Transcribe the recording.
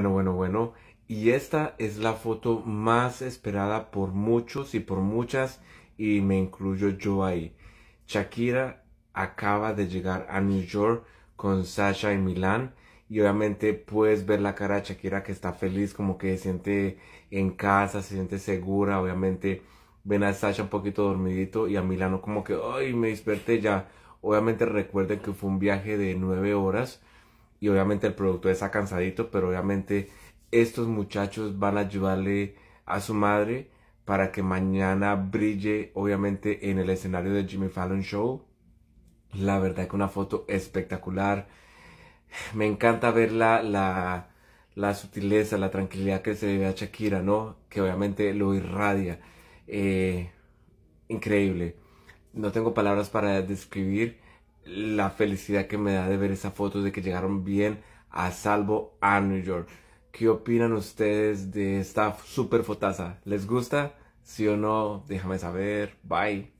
Bueno, bueno, bueno. Y esta es la foto más esperada por muchos y por muchas, y me incluyo yo ahí. Shakira acaba de llegar a New York con Sasha y Milán. Y obviamente puedes ver la cara de Shakira que está feliz, como que se siente en casa, se siente segura. Obviamente ven a Sasha un poquito dormidito y a Milano como que, hoy me desperté ya. Obviamente recuerden que fue un viaje de nueve horas y obviamente el producto está cansadito, pero obviamente estos muchachos van a ayudarle a su madre para que mañana brille obviamente en el escenario de Jimmy Fallon Show. La verdad que una foto espectacular. Me encanta ver la, la, sutileza, la tranquilidad que se le ve a Shakira, ¿no? Que obviamente lo irradia. Eh, increíble. No tengo palabras para describir la felicidad que me da de ver esa foto de que llegaron bien a salvo a New York. ¿Qué opinan ustedes de esta super fotaza? ¿Les gusta? Si o no? Déjame saber. Bye.